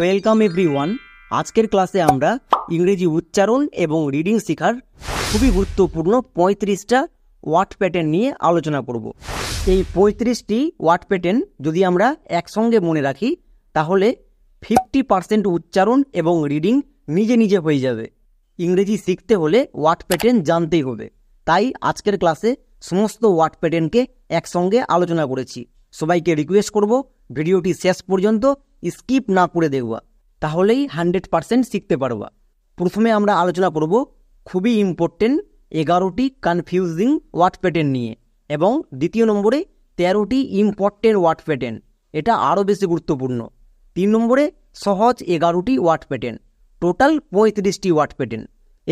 Welcome every one আজকের ক্লাসে আমরা ইংরেজি উচ্চারণ এবং রিডিং শেখার খুবই গুরুত্বপূর্ণ পঁয়ত্রিশটা ওয়ার্ড প্যাটার্ন নিয়ে আলোচনা করব এই পঁয়ত্রিশটি ওয়ার্ড প্যাটার্ন যদি আমরা একসঙ্গে মনে রাখি তাহলে ফিফটি পার্সেন্ট উচ্চারণ এবং রিডিং নিজে নিজে হয়ে যাবে ইংরেজি শিখতে হলে ওয়ার্ড প্যাটার্ন জানতেই হবে তাই আজকের ক্লাসে সমস্ত ওয়ার্ড প্যাটার্নকে একসঙ্গে আলোচনা করেছি সবাইকে রিকোয়েস্ট করব ভিডিওটি শেষ পর্যন্ত স্কিপ না করে দেওয়া তাহলেই হান্ড্রেড পারসেন্ট শিখতে পারবা প্রথমে আমরা আলোচনা করব খুবই ইম্পর্টেন্ট এগারোটি কনফিউজিং ওয়ার্ড প্যাটার্ন নিয়ে এবং দ্বিতীয় নম্বরে তেরোটি ইম্পর্টেন্ট ওয়ার্ড প্যাটার্ন এটা আরও বেশি গুরুত্বপূর্ণ তিন নম্বরে সহজ এগারোটি ওয়ার্ড প্যাটার্ন টোটাল পঁয়ত্রিশটি ওয়ার্ড প্যাটার্ন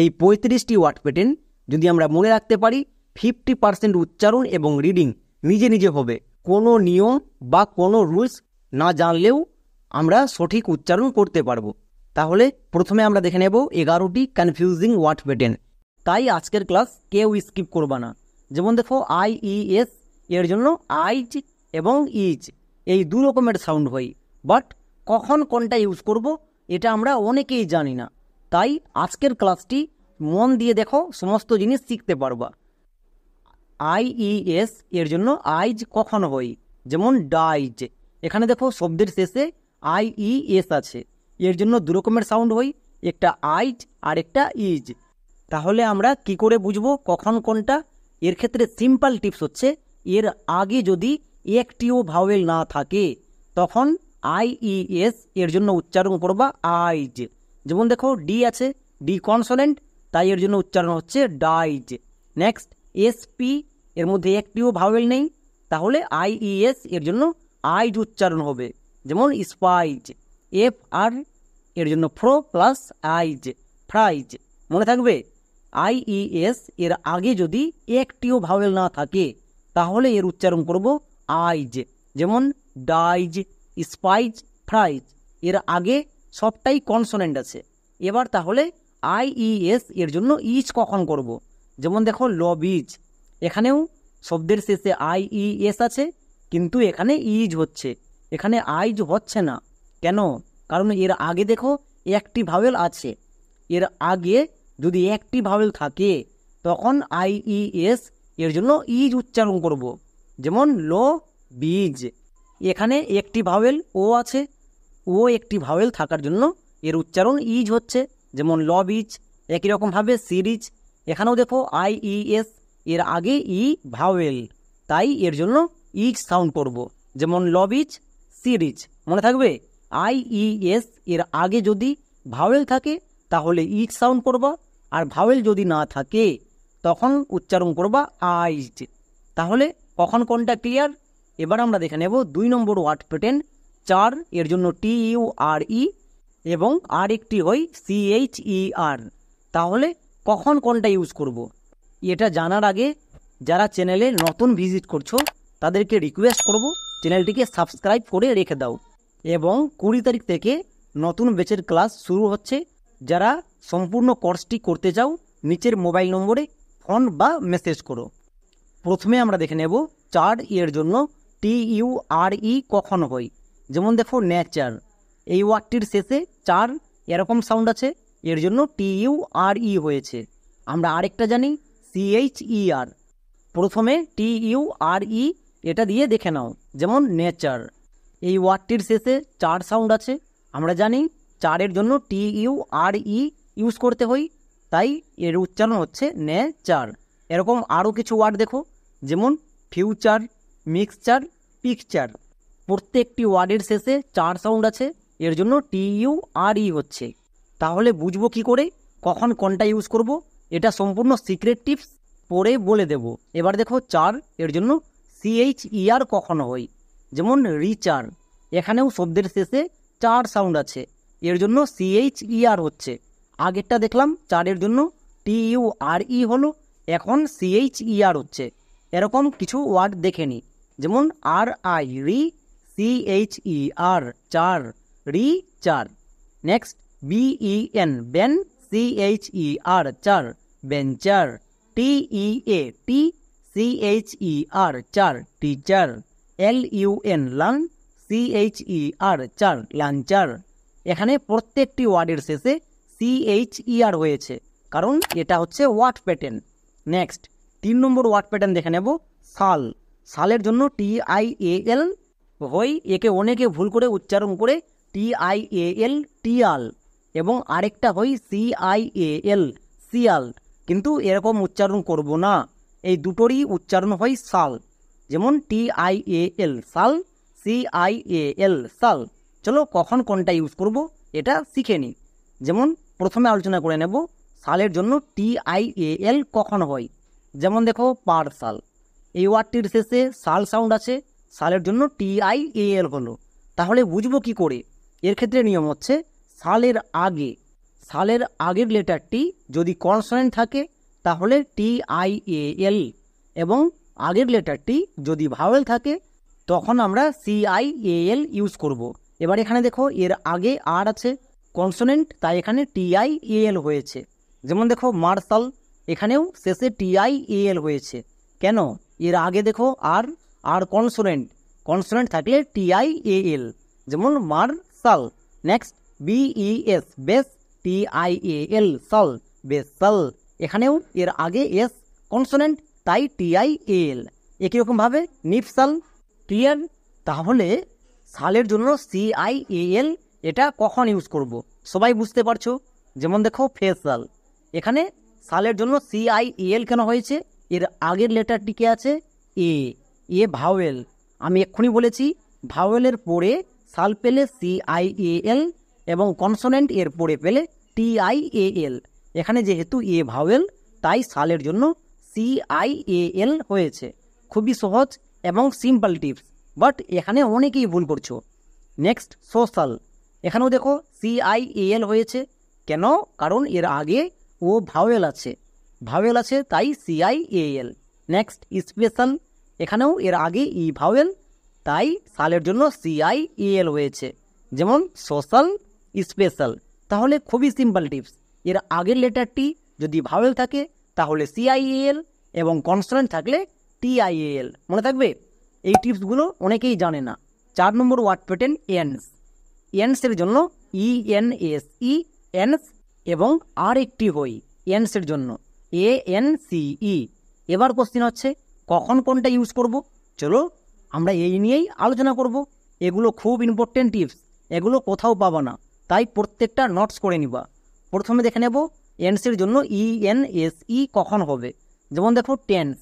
এই পঁয়ত্রিশটি ওয়ার্ড প্যাটার্ন যদি আমরা মনে রাখতে পারি ফিফটি পার্সেন্ট উচ্চারণ এবং রিডিং নিজে নিজে হবে কোনো নিয়ম বা কোনো রুলস না জানলেও আমরা সঠিক উচ্চারণ করতে পারবো তাহলে প্রথমে আমরা দেখে নেব এগারোটি কনফিউজিং ওয়ার্ড পেটেন তাই আজকের ক্লাস কেউ স্কিপ করবা না যেমন দেখো আই ই এস এর জন্য আইচ এবং ইচ এই দু রকমের সাউন্ড হয় বাট কখন কোনটা ইউজ করব এটা আমরা অনেকেই জানি না তাই আজকের ক্লাসটি মন দিয়ে দেখো সমস্ত জিনিস শিখতে পারবা আই ই এস এর জন্য আইজ কখন হয় যেমন ডাইজ এখানে দেখো শব্দের শেষে আই ই এস আছে এর জন্য দু রকমের সাউন্ড হয় একটা আইজ আর একটা ইজ তাহলে আমরা কি করে বুঝবো কখন কোনটা এর ক্ষেত্রে সিম্পল টিপস হচ্ছে এর আগে যদি একটিও ভাওয়েল না থাকে তখন আই ই এস এর জন্য উচ্চারণ করবা আইজ যেমন দেখো ডি আছে ডি কনসলেন্ট তাই এর জন্য উচ্চারণ হচ্ছে ডাইজ নেক্সট এস পি এর মধ্যে একটিও ভাওয়েল নেই তাহলে আই ই এস এর জন্য আইজ উচ্চারণ হবে যেমন স্পাইজ এফ আর এর জন্য ফ্রো প্লাস আইজ ফ্রাইজ মনে থাকবে আইইএস এর আগে যদি একটিও ভাওয়েল না থাকে তাহলে এর উচ্চারণ করব আইজ যেমন ডাইজ স্পাইজ ফ্রাইজ এর আগে সবটাই কনসোনেন্ট আছে এবার তাহলে আই ই এস এর জন্য ইজ কখন করব। যেমন দেখো লবিজ এখানেও শব্দের শেষে আই ই এস আছে কিন্তু এখানে ইজ হচ্ছে এখানে আইজ হচ্ছে না কেন কারণ এর আগে দেখো একটি ভাওয়েল আছে এর আগে যদি একটি ভাওয়েল থাকে তখন আই ই এস এর জন্য ইজ উচ্চারণ করব। যেমন লো বীজ এখানে একটি ভাওয়েল ও আছে ও একটি ভাওয়েল থাকার জন্য এর উচ্চারণ ইজ হচ্ছে যেমন ল বীজ একই রকমভাবে সিরিজ এখানেও দেখো আইইএস e এর আগে ই ভাওয়েল তাই এর জন্য ইজ সাউন্ড করব। যেমন ল বীজ সিরিজ মনে থাকবে আইইএস এর আগে যদি ভাওয়েল থাকে তাহলে ইট সাউন্ড করবা আর ভাওয়েল যদি না থাকে তখন উচ্চারণ করবা আইজ তাহলে কখন কোনটা ক্লিয়ার এবার আমরা দেখে নেব দুই নম্বর ওয়ার্ড প্যাটেন চার এর জন্য টি ইউ আর ই এবং আর একটি হয় সিএইচ ই আর তাহলে কখন কোনটা ইউজ করব। এটা জানার আগে যারা চ্যানেলে নতুন ভিজিট করছো তাদেরকে রিকোয়েস্ট করব চ্যানেলটিকে সাবস্ক্রাইব করে রেখে দাও এবং কুড়ি তারিখ থেকে নতুন বেচের ক্লাস শুরু হচ্ছে যারা সম্পূর্ণ কোর্সটি করতে চাও নিচের মোবাইল নম্বরে ফোন বা মেসেজ করো প্রথমে আমরা দেখে নেব চার ইয়ের জন্য টি ইউ কখন হয় যেমন দেখো ন্যাচার এই ওয়ার্ডটির শেষে চার এরকম সাউন্ড আছে এর জন্য টি হয়েছে আমরা আরেকটা জানি সিএইচইআর ই আর প্রথমে টি ইউ আর ই এটা দিয়ে দেখে নাও যেমন নেচার এই ওয়ার্ডটির শেষে চার সাউন্ড আছে আমরা জানি চারের জন্য টি ইউ আর ই ইউজ করতে হই তাই এর উচ্চারণ হচ্ছে নে চার এরকম আরও কিছু ওয়ার্ড দেখো যেমন ফিউচার মিক্সচার পিকচার প্রত্যেকটি ওয়ার্ডের শেষে চার সাউন্ড আছে এর জন্য টি ইউ আর ই হচ্ছে তাহলে বুঝবো কি করে কখন কোনটা ইউজ করব এটা সম্পূর্ণ সিক্রেট টিপস পরে বলে দেব এবার দেখো চার এর জন্য সিএইচ ইয়ার e কখনো হয় যেমন রিচার এখানেও শব্দের শেষে চার সাউন্ড আছে এর জন্য সিএইচ ইয়ার e হচ্ছে আগেরটা দেখলাম চারের জন্য টি ইউ আর ই হলো এখন সিএইচ ইয়ার e হচ্ছে এরকম কিছু ওয়ার্ড দেখে নি যেমন আর আই রি এইচ ই আর চার রি চার নেক্সট বিই এন বেন এইচ ই আর চার bencher T E A T C H E R চার টিচার এল ইউ এন লান সি এইচ ই আর চার লাঞ্চার এখানে প্রত্যেকটি ওয়ার্ডের শেষে সি এইচ ই আর হয়েছে কারণ এটা হচ্ছে ওয়ার্ড প্যাটার্ন নেক্সট তিন নম্বর ওয়ার্ড প্যাটার্ন দেখে নেব সাল সালের জন্য টি আই এ এল হই একে অনেকে ভুল করে উচ্চারণ করে টি আই এ এল আল এবং আরেকটা হই সি আই এ এল সিয়াল কিন্তু এরকম উচ্চারণ করব না এই দুটোরই উচ্চারণ হয় সাল যেমন টি আই এ এল সাল সি আই এ এল সাল চলো কখন কোনটা ইউজ করব এটা শিখে নিই যেমন প্রথমে আলোচনা করে নেব সালের জন্য টি আই এ এল কখন হয় যেমন দেখো পার সাল এই ওয়ার্ডটির শেষে সাল সাউন্ড আছে সালের জন্য টি আই এ এল হলো তাহলে বুঝবো কি করে এর ক্ষেত্রে নিয়ম হচ্ছে সালের আগে সালের আগের লেটারটি যদি কনসনেন্ট থাকে তাহলে টি আই এ এল এবং আগের লেটারটি যদি ভাওয়েল থাকে তখন আমরা C I A L use করব। এবার এখানে দেখো এর আগে আর আছে কনসোনেন্ট তাই এখানে টি আই এ এল হয়েছে যেমন দেখো মার্শাল এখানেও শেষে টি আই এ এল হয়েছে কেন এর আগে দেখো আর আর কনসোনেন্ট কনসোনেন্ট থাকলে টি আই এ এল যেমন মার্সাল নেক্সট বিই এস বেস টি আই এ এল সাল বেসাল এখানেও এর আগে এস কনসোনেন্ট তাই টিআই এল একই রকমভাবে নিপসাল ক্লিয়ার তাহলে সালের জন্য এল এটা কখন ইউজ করব। সবাই বুঝতে পারছো যেমন দেখো ফেসাল এখানে সালের জন্য এল কেন হয়েছে এর আগের লেটারটি কে আছে এ এ ভাওয়েল আমি এক্ষুনি বলেছি ভাওয়েলের পরে সাল পেলে সিআইএল এবং কনসোনেন্ট এর পরে পেলে টিআইএল এখানে যেহেতু এ ভাওয়েল তাই সালের জন্য সি আই এ এল হয়েছে খুবই সহজ এবং সিম্পল টিপস বাট এখানে অনেকেই ভুল করছো নেক্সট সোশ্যাল এখানেও দেখো সি আই এ এল হয়েছে কেন কারণ এর আগে ও ভাওয়েল আছে ভাওয়েল আছে তাই C I A L next special এখানেও এর আগে ই ভাওয়েল তাই সালের জন্য সি আই এল হয়েছে যেমন সোশ্যাল স্পেশাল তাহলে খুবই সিম্পল টিপস এর আগের লেটারটি যদি ভাওয়েল থাকে তাহলে সিআইএল এবং কনস্ট্যান্ট থাকলে টিআইএল মনে থাকবে এই টিপসগুলো অনেকেই জানে না চার নম্বর ওয়ার্ড প্যাটেন এনস এনসের জন্য ই এন এস ই এনস এবং আর একটি হই এনসের জন্য এ এন সি ই এবার কোশ্চিন হচ্ছে কখন কোনটা ইউজ করব চলো আমরা এই নিয়েই আলোচনা করব এগুলো খুব ইম্পর্টেন্ট টিপস এগুলো কোথাও পাবা না তাই প্রত্যেকটা নোটস করে নিবা প্রথমে দেখে নেব এনসের জন্য ই এন এস ই কখন হবে যেমন দেখো টেন্স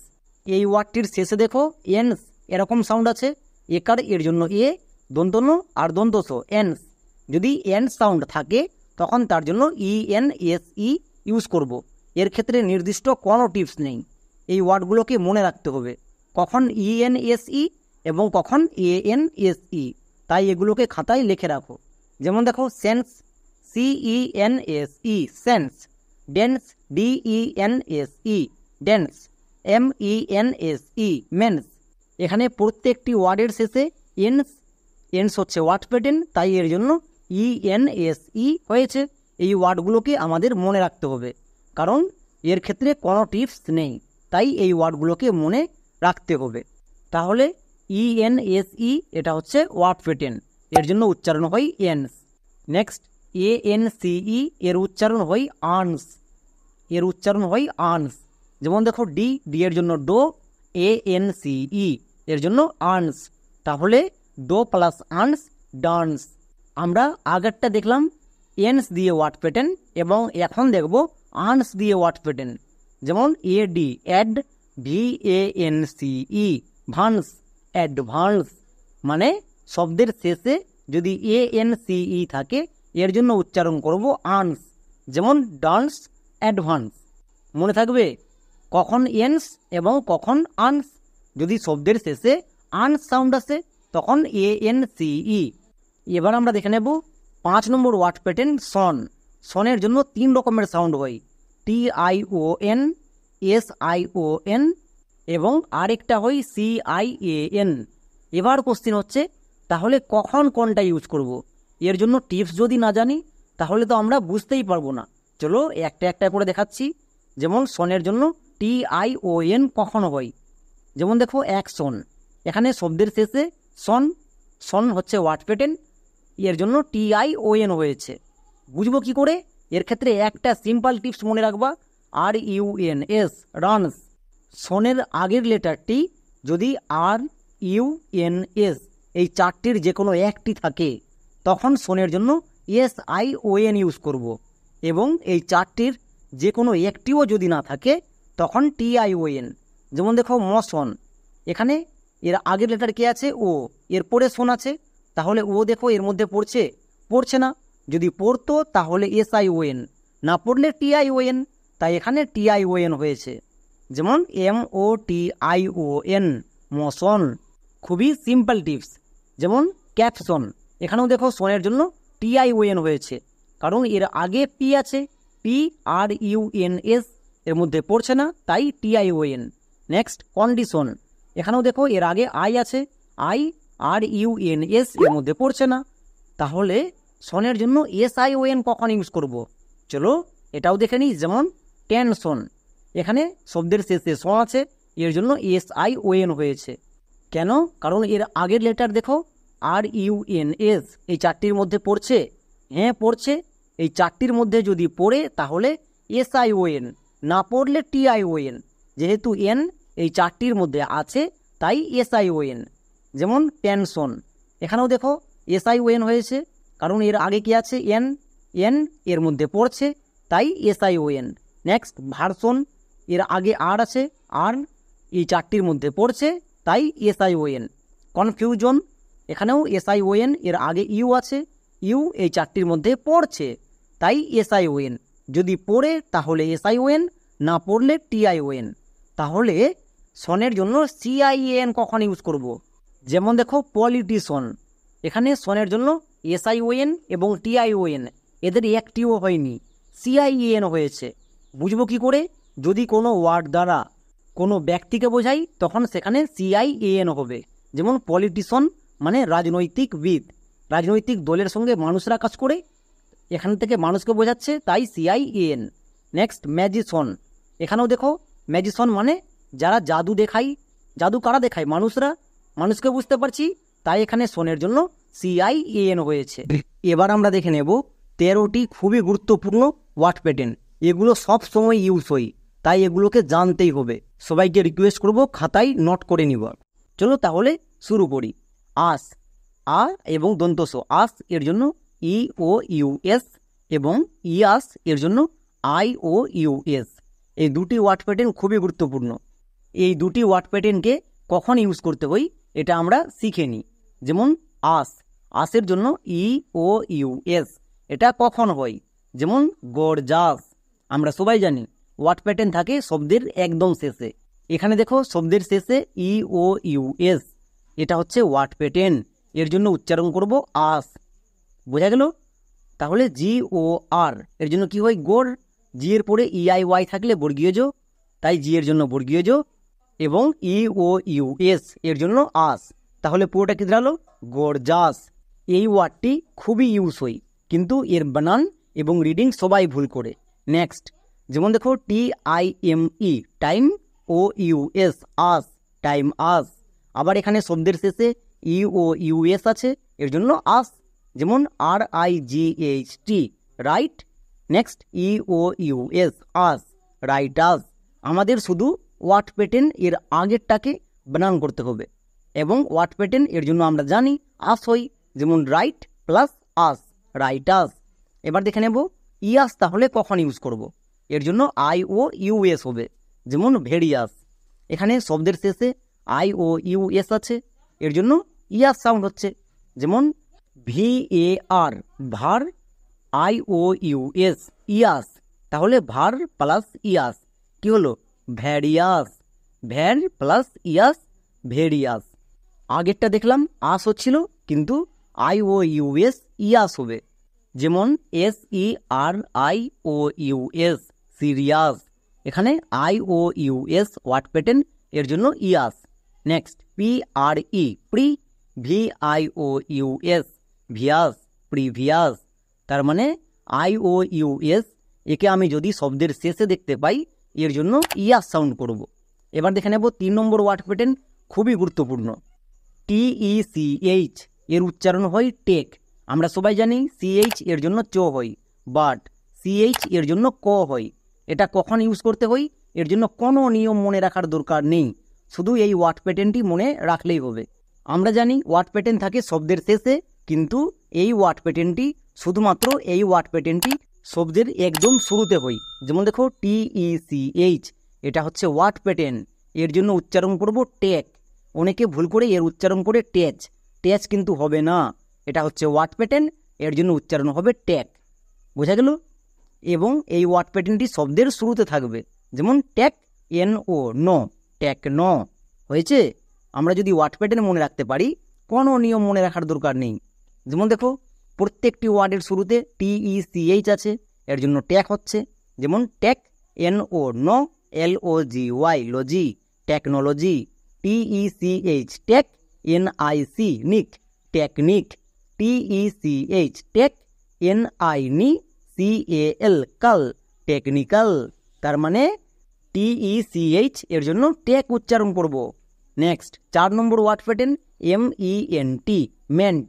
এই ওয়ার্ডটির শেষে দেখো এনস এরকম সাউন্ড আছে একার এর জন্য এ দন্তন আর দন্তস এনস যদি এন সাউন্ড থাকে তখন তার জন্য E N S E use করব। এর ক্ষেত্রে নির্দিষ্ট কোনো টিপস নেই এই ওয়ার্ডগুলোকে মনে রাখতে হবে কখন ই এন এস ই এবং কখন এ এন এস ই তাই এগুলোকে খাতায় লিখে রাখো যেমন দেখো sense C E N S E sense dense D E N S E dense M E N S E মেন্স এখানে প্রত্যেকটি ওয়ার্ডের শেষে এনস এনস হচ্ছে ওয়ার্ড প্যাটেন তাই এর জন্য ইএনএসই e e হয়েছে এই ওয়ার্ডগুলোকে আমাদের মনে রাখতে হবে কারণ এর ক্ষেত্রে কোনো টিপস নেই তাই এই ওয়ার্ডগুলোকে মনে রাখতে হবে তাহলে ইএনএসই e এটা হচ্ছে ওয়ার্ড প্যাটেন এর জন্য উচ্চারণ হয় এনস নেক্সট এ এন সিই এর উচ্চারণ হয় আনস এর উচ্চারণ হয় আনস যেমন দেখো ডি ডি এর জন্য ডো এ এন সিই এর জন্য আনস তাহলে ডো প্লাস আনস ডান্স আমরা আগেরটা দেখলাম এনস দিয়ে ওয়াট প্যাটার্ন এবং এখন দেখব আনস দিয়ে ওয়াট প্যাটার্ন যেমন A D add V A N C E ভান্স অ্যাডভান্স মানে শব্দের শেষে যদি এ এন সিই থাকে এর জন্য উচ্চারণ করব আনস যেমন ডান্স অ্যাডভান্স মনে থাকবে কখন এনস এবং কখন আনস যদি শব্দের শেষে আনস সাউন্ড আসে তখন এ এন সি ই এবার আমরা দেখে নেব পাঁচ নম্বর ওয়ার্ড প্যাটেন সন সনের জন্য তিন রকমের সাউন্ড হয় T I O N S I O N এবং আরেকটা হয় সি আই এ এন এবার কোশ্চিন হচ্ছে তাহলে কখন কোনটা ইউজ করব এর জন্য টিপস যদি না জানি তাহলে তো আমরা বুঝতেই পারবো না চলো একটা একটা করে দেখাচ্ছি যেমন সনের জন্য টি আই ও এন কখন হয় যেমন দেখো এক সন এখানে শব্দের শেষে সন সন হচ্ছে ওয়াট প্যাটেন এর জন্য টি আই ও এন হয়েছে বুঝবো কি করে এর ক্ষেত্রে একটা সিম্পল টিপস মনে রাখবা R U N S runs সনের আগের লেটারটি যদি আর ইউ এন এস এই চারটির যে কোনো একটি থাকে তখন শোনের জন্য এস আই ওএন ইউজ করব। এবং এই চারটির যে কোনো একটিও যদি না থাকে তখন টি আই ওএন যেমন দেখো মশন এখানে এর আগের লেটার কে আছে ও এর পরে শোন আছে তাহলে ও দেখো এর মধ্যে পড়ছে পড়ছে না যদি পড়তো তাহলে এস আই ওএন না পড়লে টি আই ওএন তাই এখানে টি আই ওএন হয়েছে যেমন M O T I O N motion খুবই সিম্পল টিপস যেমন ক্যাপসন এখানেও দেখো সোনের জন্য ওয়েন হয়েছে কারণ এর আগে পি আছে P R U N S এর মধ্যে পড়ছে না তাই ওয়েন নেক্সট কন্ডিশন এখানেও দেখো এর আগে আই আছে I R U N S এর মধ্যে পড়ছে না তাহলে সনের জন্য এস আই ওয়েন কখন ইউজ করব। চলো এটাও দেখে নিই যেমন টেনশন এখানে শব্দের শেষে স আছে এর জন্য এস আই ওয়েন হয়েছে কেন কারণ এর আগের লেটার দেখো আর ইউএনএস এই চারটির মধ্যে পড়ছে হ্যাঁ পড়ছে এই চারটির মধ্যে যদি পড়ে তাহলে এস আই এসআইওএন না পড়লে ওএন যেহেতু এন এই চারটির মধ্যে আছে তাই এস আই এসআইওএন যেমন পেনশন এখানেও দেখো এস আই এসআইওএন হয়েছে কারণ এর আগে কি আছে এন এন এর মধ্যে পড়ছে তাই S I S I O N next version এর আগে আর আছে আর এই চারটির মধ্যে পড়ছে তাই এস আই ওএন কনফিউজন এখানেও এসআইওএন এর আগে ইউ আছে ইউ এই চারটির মধ্যে পড়ছে তাই এসআইওএন যদি পড়ে তাহলে এসআইওএন না পড়লে টিআইওএন তাহলে সনের জন্য সিআইএন কখন ইউজ করব। যেমন দেখো পলিটিশন এখানে সনের জন্য ওয়েন এবং টিআইওএন এদের একটিও হয়নি সিআইএন হয়েছে বুঝবো কি করে যদি কোনো ওয়ার্ড দ্বারা কোনো ব্যক্তিকে বোঝাই তখন সেখানে সিআইএএন হবে যেমন পলিটিশন মানে রাজনৈতিকবিদ রাজনৈতিক দলের সঙ্গে মানুষরা কাজ করে এখান থেকে মানুষকে বোঝাচ্ছে তাই সিআইএন নেক্সট ম্যাজিসন এখানেও দেখো ম্যাজিসন মানে যারা জাদু দেখায় জাদু কারা দেখায় মানুষরা মানুষকে বুঝতে পারছি তাই এখানে সোনের জন্য সিআইএন হয়েছে এবার আমরা দেখে নেব তেরোটি খুবই গুরুত্বপূর্ণ ওয়াট প্যাটেন এগুলো সব সময় ইউজ হয় তাই এগুলোকে জানতেই হবে সবাইকে রিকোয়েস্ট করব খাতায় নোট করে নিব চলো তাহলে শুরু করি আস আ এবং দন্তস আস এর জন্য ই ও এস এবং ই আস এর জন্য আই ও ইউ এস এই দুটি ওয়ার্ড প্যাটার্ন খুবই গুরুত্বপূর্ণ এই দুটি ওয়ার্ড প্যাটার্নকে কখন ইউজ করতে হই এটা আমরা শিখে নিই যেমন আস আসের জন্য ই ও এস এটা কখন হয় যেমন গরজাস আমরা সবাই জানি ওয়ার্ড প্যাটার্ন থাকে শব্দের একদম শেষে এখানে দেখো শব্দের শেষে ই ও এস এটা হচ্ছে ওয়ার্ড পেটেন এর জন্য উচ্চারণ করব আস বোঝা গেল তাহলে জি ও আর এর জন্য কি হয় গোড় জি এর পরে ইআই ওয়াই থাকলে বর্গীয় তাই জি এর জন্য বর্গীয় এবং ই ও ইউ এস এর জন্য আস তাহলে পুরোটা কি দাঁড়ালো গোরজাস এই ওয়ার্ডটি খুবই ইউজ হয় কিন্তু এর বানান এবং রিডিং সবাই ভুল করে নেক্সট যেমন দেখো T I M E time O U S আস টাইম আস আবার এখানে শব্দের শেষে ইউ ইউএস আছে এর জন্য আস যেমন R I G H T right next E O U S আস রাইট আস আমাদের শুধু ওয়াট পেটেন এর আগেরটাকে বানান করতে হবে এবং ওয়াট পেটেন এর জন্য আমরা জানি আস হই যেমন রাইট প্লাস আস রাইট আস এবার দেখে নেব ইয়াস তাহলে কখন ইউজ করব। এর জন্য আই ও ইউএস হবে যেমন ভেরিয়াস এখানে শব্দের শেষে আই ও ইউ এস আছে এর জন্য ইয়ার সাউন্ড হচ্ছে যেমন ভি এ আর ভার আই ও ইউ এস ইয়াস তাহলে ভার প্লাস ইয়াস কি হলো ভ্যারিয়াস ভ্যার প্লাস ইয়াস ভেরিয়াস আগেরটা দেখলাম আস হচ্ছিল কিন্তু আই ও ইউ এস ইয়াস হবে যেমন S E R I O U S serious এখানে I O S word pattern এর জন্য ইয়াস নেক্সট পি আর ই প্রি ভি আই ও ইউএস ভিয়াস প্রিভিয়াস তার মানে আই ও ইউএস একে আমি যদি শব্দের শেষে দেখতে পাই এর জন্য ইয়াস সাউন্ড করব। এবার দেখে নেব তিন নম্বর ওয়ার্ড প্যাটার্ন খুবই গুরুত্বপূর্ণ এইচ e এর উচ্চারণ হয় টেক আমরা সবাই জানি সিএইচ এর জন্য চ হয় বাট সিএইচ এর জন্য ক হয় এটা কখন ইউজ করতে হয় এর জন্য কোনো নিয়ম মনে রাখার দরকার নেই শুধু এই ওয়ার্ড প্যাটেন্টটি মনে রাখলেই হবে আমরা জানি ওয়ার্ড প্যাটেন্ট থাকে শব্দের শেষে কিন্তু এই ওয়ার্ড প্যাটেন্টটি শুধুমাত্র এই ওয়ার্ড প্যাটেন্টটি শব্দের একদম শুরুতে হয় যেমন দেখো টি ই সি এইচ এটা হচ্ছে ওয়ার্ড প্যাটেন্ট এর জন্য উচ্চারণ করব টেক অনেকে ভুল করে এর উচ্চারণ করে টেচ টেচ কিন্তু হবে না এটা হচ্ছে ওয়ার্ড প্যাটেন্ট এর জন্য উচ্চারণ হবে ট্যাক বোঝা গেল এবং এই ওয়ার্ড প্যাটেন্টটি শব্দের শুরুতে থাকবে যেমন ট্যাক এন ও ন টেকনো হয়েছে আমরা যদি প্যাটার্ন মনে রাখতে পারি কোনো নিয়ম মনে রাখার দরকার নেই যেমন দেখো প্রত্যেকটি ওয়ার্ডের শুরুতে টিই সিএইচ e, আছে এর জন্য ট্যাক হচ্ছে যেমন ট্যাক এন ও নো এল ও জি ওয়াই লজি টেকনোলজি টিই সিএইচ টেক এন আই সি নিক টেকনিক টিই সিএইচ ট্যাক এন আই নি সি এ এল কাল টেকনিক্যাল তার মানে টিইসিএইচ e এর জন্য টেক উচ্চারণ করব নেক্সট চার নম্বর word pattern M E N T মেন্ট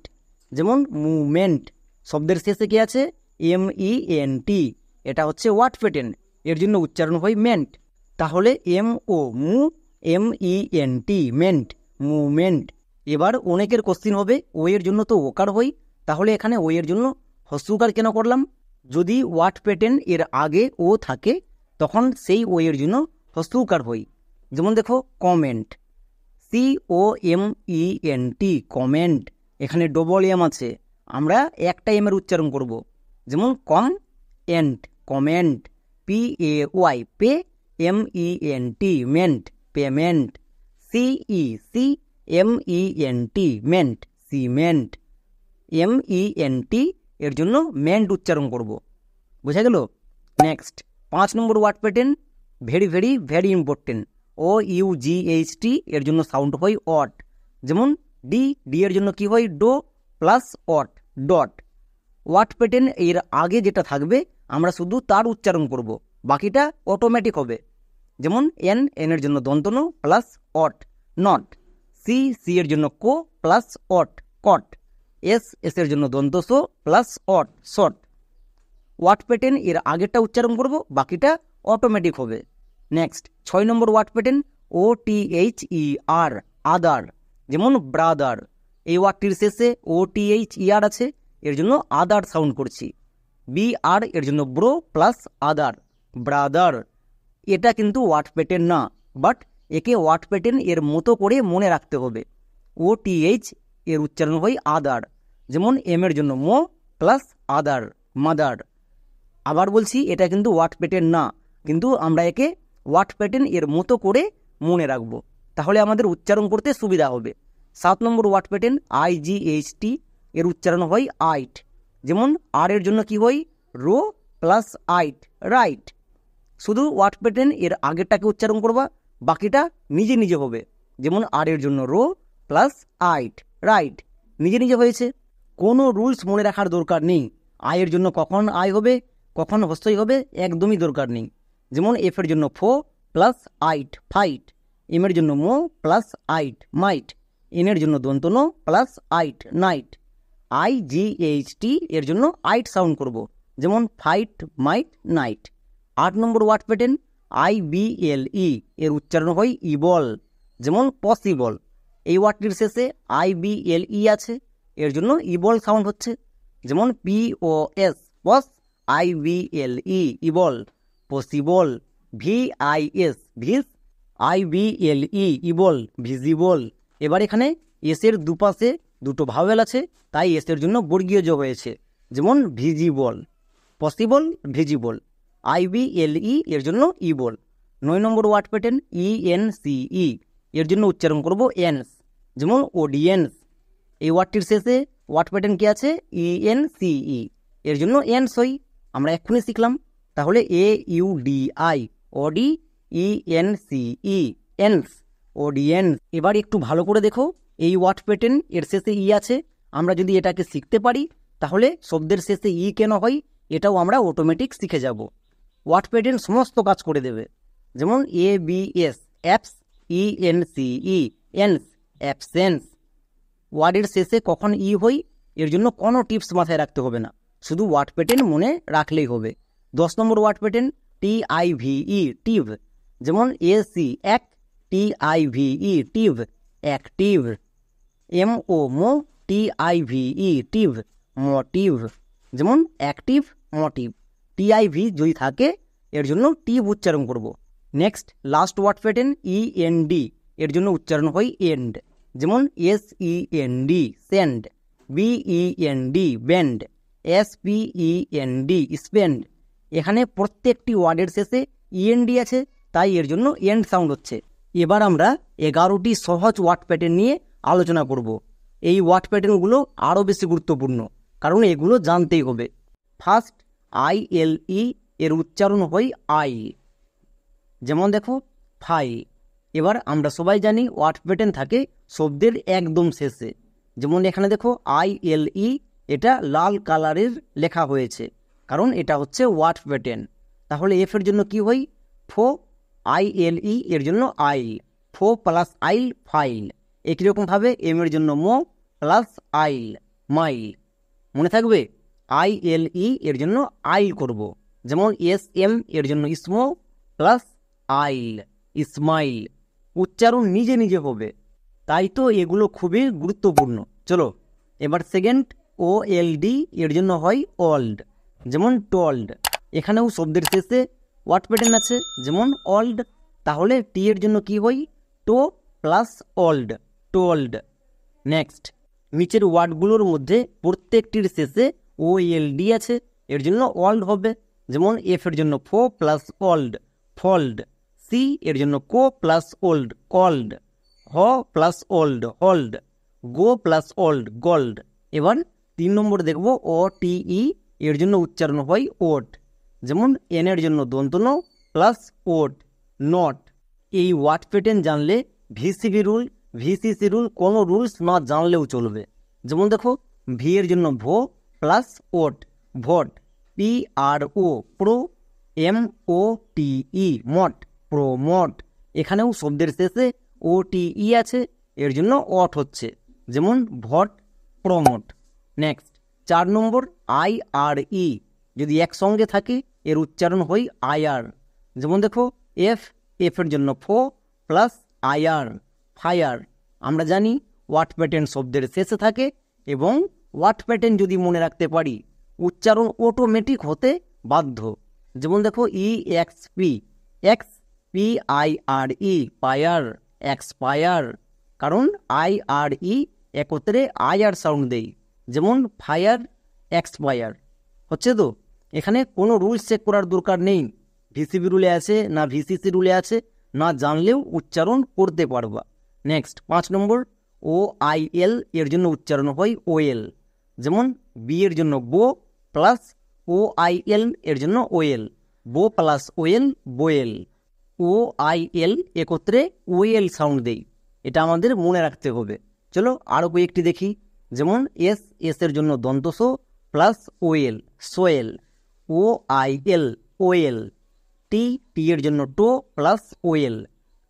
যেমন মুভমেন্ট শব্দের শেষে কি আছে এম ই এন টি এটা হচ্ছে ওয়ার্ড প্যাটার্ন এর জন্য উচ্চারণ হয় মেন্ট তাহলে এম ও মু এম ই এন টি মেন্ট মুভমেন্ট এবার অনেকের কোশ্চিন হবে ও এর জন্য তো ওকার হই তাহলে এখানে ও এর জন্য হস্যকার কেন করলাম যদি ওয়াট পেটেন এর আগে ও থাকে তখন সেই ও এর জন্য হস্তুকার হই যেমন দেখো comment C O M E N T comment এখানে ডবল এম আছে আমরা একটা এমের উচ্চারণ করব যেমন com ent comment P A Y pay M E N T ment payment C E C M E N T ment cement M E N T এর জন্য মেন্ট উচ্চারণ করব বোঝা গেল নেক্সট পাঁচ number word pattern very very very important O U G H T এর জন্য sound হয় অট যেমন ডি ডি এর জন্য কি হয় do plus ought dot word pattern এর আগে যেটা থাকবে আমরা শুধু তার উচ্চারণ করব বাকিটা অটোমেটিক হবে যেমন এন এনের জন্য দন্তন plus ought nought C C এর জন্য co plus ought caught S S এর জন্য দন্তস plus ought sought word pattern এর আগেরটা উচ্চারণ করব বাকিটা অটোমেটিক হবে নেক্সট ছয় নম্বর ওয়াট প্যাটেন ও টি এইচ ই আর আদার যেমন ব্রাদার এই ওয়ার্ডটির শেষে ও টি এইচ ই আর আছে এর জন্য আদার সাউন্ড করছি বি আর এর জন্য ব্রো প্লাস আদার ব্রাদার এটা কিন্তু ওয়াট প্যাটেন না বাট একে ওয়াট প্যাটেন এর মতো করে মনে রাখতে হবে ও টি এইচ এর উচ্চারণ হয় আদার যেমন এম এর জন্য মো প্লাস আদার মাদার আবার বলছি এটা কিন্তু ওয়াট প্যাটার্ন না কিন্তু আমরা একে ওয়াট প্যাটার্ন এর মতো করে মনে রাখবো তাহলে আমাদের উচ্চারণ করতে সুবিধা হবে সাত number word pattern I G H T এর উচ্চারণ হয় আইট যেমন আর এর জন্য কি হয় রো প্লাস আইট রাইট শুধু ওয়াট প্যাটার্ন এর আগেরটাকে উচ্চারণ করবা বাকিটা নিজে নিজে হবে যেমন আর এর জন্য রো প্লাস আইট রাইট নিজে নিজে হয়েছে কোনো রুলস মনে রাখার দরকার নেই আয়ের জন্য কখন আয় হবে কখন অবশ্যই হবে একদমই দরকার নেই যেমন এফের জন্য ফো প্লাস আইট ফাইট এমের জন্য মো প্লাস আইট মাইট এনের জন্য দন্তন plus ight night I G H T এর জন্য আইট সাউন্ড করব যেমন ফাইট মাইট নাইট আট number word pattern I B L E এর উচ্চারণ হয় ইবল যেমন পসিবল এই ওয়ার্ডটির শেষে আই বি এল ই আছে এর জন্য ইবল সাউন্ড হচ্ছে যেমন P O S pos I V L E ible possible V I S vis I V L E ible visible এবার এখানে এসের দুপাশে দুটো ভাওয়েল আছে তাই এসের জন্য বর্গীয় যোগ হয়েছে যেমন visible possible visible I B L E এর জন্য ইবল নয় number word pattern E N C E এর জন্য উচ্চারণ করব এনস যেমন ওডিয়েন্স এই ওয়ার্ডটির শেষে ওয়ার্ড প্যাটার্ন কী আছে ই এন সি ই এর জন্য এনস হই আমরা এক্ষুনি শিখলাম তাহলে A U D I audi E N C E ence audience এবার একটু ভালো করে দেখো এই ওয়াট প্যাটার্ন এর শেষে ই e আছে আমরা যদি এটাকে শিখতে পারি তাহলে শব্দের শেষে ই e কেন হয় এটাও আমরা অটোমেটিক শিখে যাব ওয়াট প্যাটার্ন সমস্ত কাজ করে দেবে যেমন A B S abs E N C E ence absence ওয়ার্ডের শেষে কখন ই e হই এর জন্য কোনো টিপস মাথায় রাখতে হবে না শুধু ওয়ার্ড প্যাটার্ন মনে রাখলেই হবে দশ number word pattern T I V E tive যেমন A C ac T I V E tive active M O mo T I V E tive motive যেমন active motive T I V যদি থাকে এর জন্য tive উচ্চারণ করব next last word pattern E N D এর জন্য উচ্চারণ হয় এন্ড যেমন S E N D send B E N D bend S P ই এন ডি স্পেন্ড এখানে প্রত্যেকটি ওয়ার্ডের শেষে ইএনডি e আছে তাই এর জন্য এন্ড e সাউন্ড হচ্ছে এবার আমরা এগারোটি সহজ ওয়ার্ড প্যাটার্ন নিয়ে আলোচনা করব এই ওয়ার্ড প্যাটার্নগুলো আরও বেশি গুরুত্বপূর্ণ কারণ এগুলো জানতেই হবে ফার্স্ট আই এল ই এর উচ্চারণ হয় আই যেমন দেখো ফাই এবার আমরা সবাই জানি ওয়ার্ড প্যাটার্ন থাকে শব্দের একদম শেষে যেমন এখানে দেখো আই এল ই এটা লাল কালারের লেখা হয়েছে কারণ এটা হচ্ছে ওয়াট প্যাটেন তাহলে এফ এর জন্য কি হই ফো আই এল ই এর জন্য আইল ফো প্লাস আইল ফাইল একই রকমভাবে এম এর জন্য মো প্লাস আইল মাইল মনে থাকবে আই এল ই এর জন্য আইল করব। যেমন এস এম এর জন্য ইসমো প্লাস আইল ইসমাইল উচ্চারণ নিজে নিজে হবে তাই তো এগুলো খুবই গুরুত্বপূর্ণ চলো এবার সেকেন্ড ও এল ডি এর জন্য হয় ওল্ড যেমন টল্ড এখানেও শব্দের শেষে ওয়াট প্যাটার্ন আছে যেমন ওল্ড তাহলে টি এর জন্য কি হয় to plus old told next নিচের ওয়ার্ডগুলোর মধ্যে প্রত্যেকটির শেষে ও এল ডি আছে এর জন্য ওল্ড হবে যেমন এফ এর জন্য ফো প্লাস ওল্ড ফল্ড সি এর জন্য কো প্লাস ওল্ড কল্ড হ plus old hold go plus old gold এবার তিন নম্বরে দেখব ও টিই এর জন্য উচ্চারণ হয় ওট যেমন এন এর জন্য দন্তন প্লাস ওট নট এই ওয়াট প্যাটার্ন জানলে ভিসিবি রুল ভিসিসি রুল কোনো রুলস না জানলেও চলবে যেমন দেখো ভি এর জন্য vo plus ote vote P R O pro M O T E mote এখানেও শব্দের শেষে ও টিই আছে এর জন্য অট হচ্ছে যেমন ভট প্রমোট নেক্সট চার নম্বর আই আর ই যদি একসঙ্গে থাকে এর উচ্চারণ হই আয়ার যেমন দেখো এফ এফের জন্য ফো প্লাস আয়ার ফায়ার আমরা জানি ওয়াট প্যাটেন শব্দের শেষে থাকে এবং ওয়াট প্যাটেন যদি মনে রাখতে পারি উচ্চারণ অটোমেটিক হতে বাধ্য যেমন দেখো E X P X P I R E pire expire কারণ আই আর ই একত্রে আই আর সাউন্ড দেয় যেমন ফায়ার এক্সপায়ার হচ্ছে তো এখানে কোনো রুলস চেক করার দরকার নেই ভিসিবি রুলে আছে না ভিসিসি রুলে আছে না জানলেও উচ্চারণ করতে পারবা নেক্সট পাঁচ নম্বর ও আই এল এর জন্য উচ্চারণ হয় ও এল যেমন বি এর জন্য বো প্লাস ও আই এল এর জন্য O L bo plus O L boil O I L একত্রে ও এল সাউন্ড দেই এটা আমাদের মনে রাখতে হবে চলো আরও কয়েকটি দেখি যেমন এস এস এর জন্য দন্তস plus oil soil O I L oil T T এর জন্য টো প্লাস ওয়েল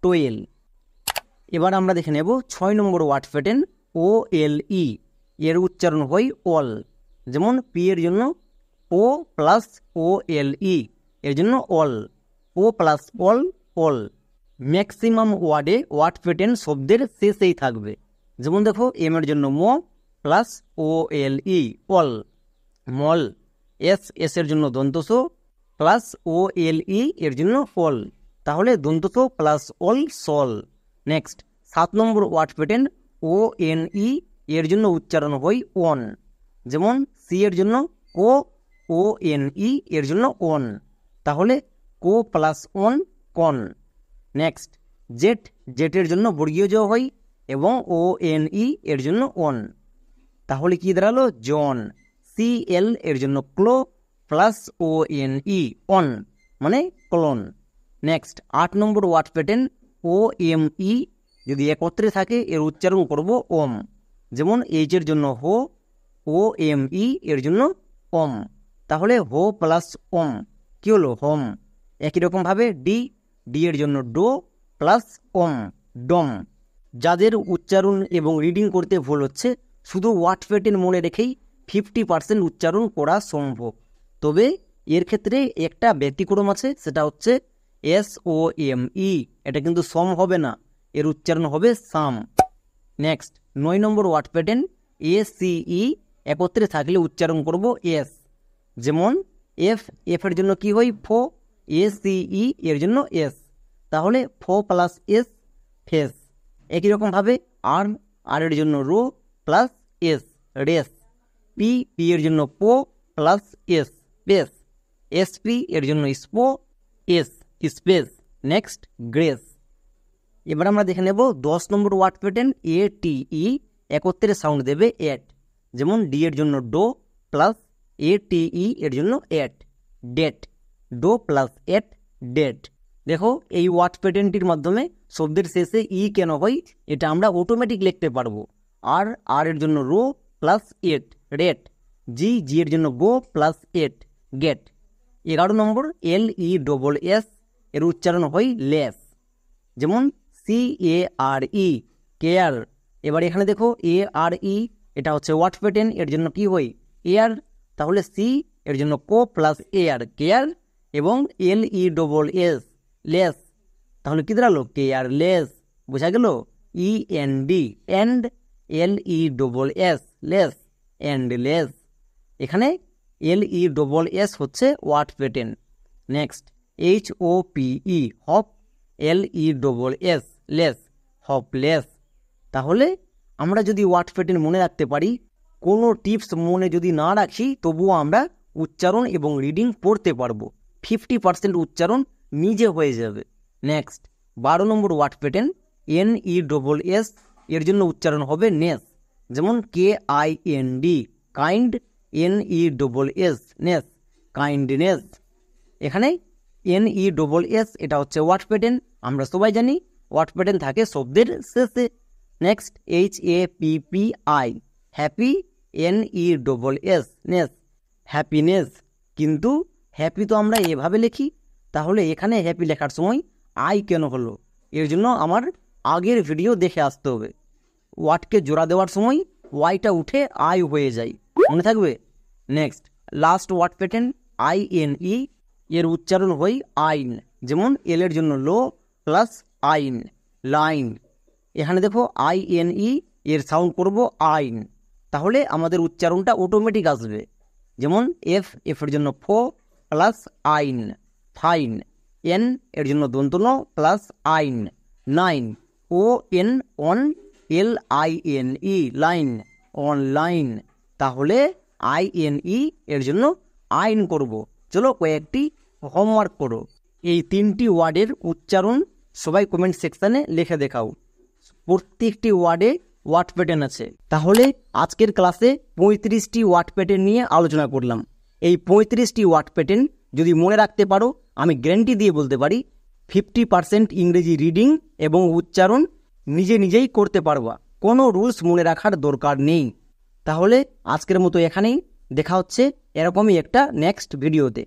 টোয়েল এবার আমরা দেখে নেব ছয় নম্বর ওয়ার্ড ফেটেন ও এল ই এর উচ্চারণ হয় অল যেমন পি এর জন্য ও প্লাস ও এল ই এর জন্য ole O plus ole ole maximum ওয়ার্ডে ওয়ার্ড ফেটেন শব্দের শেষেই থাকবে যেমন দেখো এম এর জন্য ম plus O L E ole mole S S এর জন্য দন্তস প্লাস ও এল ই এর জন্য অল তাহলে দন্তস প্লাস অল সল নেক্সট সাত নম্বর ওয়ার্ড প্যাটেন ও এন ই এর জন্য উচ্চারণ হয় ওয়ান যেমন সি এর জন্য কো ও এন ই এর জন্য অন তাহলে co plus one cone next Z জেটের জন্য বর্গীয় জ হয় এবং ও এন ই এর জন্য ওয়ান তাহলে কি দাঁড়ালো জন সি এল এর জন্য clo plus O N E one মানে ক্লোন নেক্সট আট নম্বর ওয়ার্ড প্যাটেন ও এম ই যদি একত্রে থাকে এর উচ্চারণ করব ওম যেমন এইচ এর জন্য হো ও এম ই এর জন্য ওম তাহলে হো প্লাস ওম কি হলো হোম একই রকমভাবে ডি ডি এর জন্য ডো প্লাস ওম ডম যাদের উচ্চারণ এবং রিডিং করতে ভুল হচ্ছে শুধু ওয়াটপেটের মনে রেখেই ফিফটি পার্সেন্ট উচ্চারণ করা সম্ভব তবে এর ক্ষেত্রে একটা ব্যতিক্রম আছে সেটা হচ্ছে এস ও এম ই এটা কিন্তু সম হবে না এর উচ্চারণ হবে সাম নেক্সট নয় নম্বর ওয়ার্ড প্যাটেন এস সিই একত্রে থাকলে উচ্চারণ করব এস যেমন এফ এফের জন্য কি হয় ফো এস সিই এর জন্য এস তাহলে ফো প্লাস এস ফেস একই রকমভাবে আর আর এর জন্য ro plus ace race P P এর জন্য po plus ace space S P এর জন্য spo ace space next grace এবার আমরা দেখে নেব দশ নম্বর ওয়ার্ড প্যাটার্ন এ টি ই একত্রে সাউন্ড দেবে এট যেমন ডি এর জন্য do plus A T E এর জন্য ate date do plus ate date দেখো এই ওয়ার্ড প্যাটার্নটির মাধ্যমে শব্দের শেষে ই e কেন হয় এটা আমরা অটোমেটিক লিখতে পারবো আর আর এর জন্য ro plus ate rate G G এর জন্য গো প্লাস এট গেট এগারো নম্বর এল ই ডবল এস এর উচ্চারণ হয় লেস যেমন সি এ আর ই কেয়ার এবার এখানে দেখো এ আর ই এটা হচ্ছে ওয়াট প্যাটেন এর জন্য কি হয় এয়ার তাহলে সি এর জন্য কো প্লাস এয়ার কেয়ার এবং L E double S less তাহলে কী দাঁড়ালো কেয়ার লেস বোঝা গেল E N D end L E double S less endless এখানে এল ই ডবল এস হচ্ছে word pattern next H O P E hope L E double S less hopeless তাহলে আমরা যদি watt patent মনে রাখতে পারি কোনো tips মনে যদি না রাখি তবুও আমরা উচ্চারণ এবং রিডিং পড়তে পারবো ফিফটি পার্সেন্ট উচ্চারণ নিজে হয়ে যাবে নেক্সট বারো number word pattern N E double S এর জন্য উচ্চারণ হবে নেস যেমন K I N D kind N E double S ness kindness এখানে এন ই ডবল এস এটা হচ্ছে ওয়াট প্যাটেন আমরা সবাই জানি ওয়াট প্যাটেন থাকে শব্দের শেষে next H A P P I happy N E double S ness happiness কিন্তু হ্যাপি তো আমরা এভাবে লিখি তাহলে এখানে হ্যাপি লেখার সময় আই কেন হলো এর জন্য আমার আগের ভিডিও দেখে আসতে হবে ওয়াটকে জোড়া দেওয়ার সময় ওয়াইটা উঠে আই হয়ে যায় মনে থাকবে next last word pattern I N E এর উচ্চারণ হই আইন যেমন এল এর জন্য লো প্লাস আইন লাইন এখানে দেখো আই এন ই এর সাউন্ড করব আইন তাহলে আমাদের উচ্চারণটা অটোমেটিক আসবে যেমন এফ এফের জন্য ফো প্লাস আইন ফাইন এন এর জন্য দন্তন plus ine nine O N on L I N E line online তাহলে আই এন ই এর জন্য আইন করব চলো কয়েকটি হোমওয়ার্ক করো এই তিনটি ওয়ার্ডের উচ্চারণ সবাই কমেন্ট সেকশানে লিখে দেখাও প্রত্যেকটি ওয়ার্ডে ওয়াট প্যাটার্ন আছে তাহলে আজকের ক্লাসে পঁয়ত্রিশটি ওয়াট প্যাটার্ন নিয়ে আলোচনা করলাম এই পঁয়ত্রিশটি ওয়াট প্যাটার্ন যদি মনে রাখতে পারো আমি গ্যারেন্টি দিয়ে বলতে পারি ফিফটি পার্সেন্ট ইংরেজি রিডিং এবং উচ্চারণ নিজে নিজেই করতে পারবা কোনো রুলস মনে রাখার দরকার নেই তাহলে আজকের মতো এখানেই দেখা হচ্ছে এরকমই একটা নেক্সট ভিডিওতে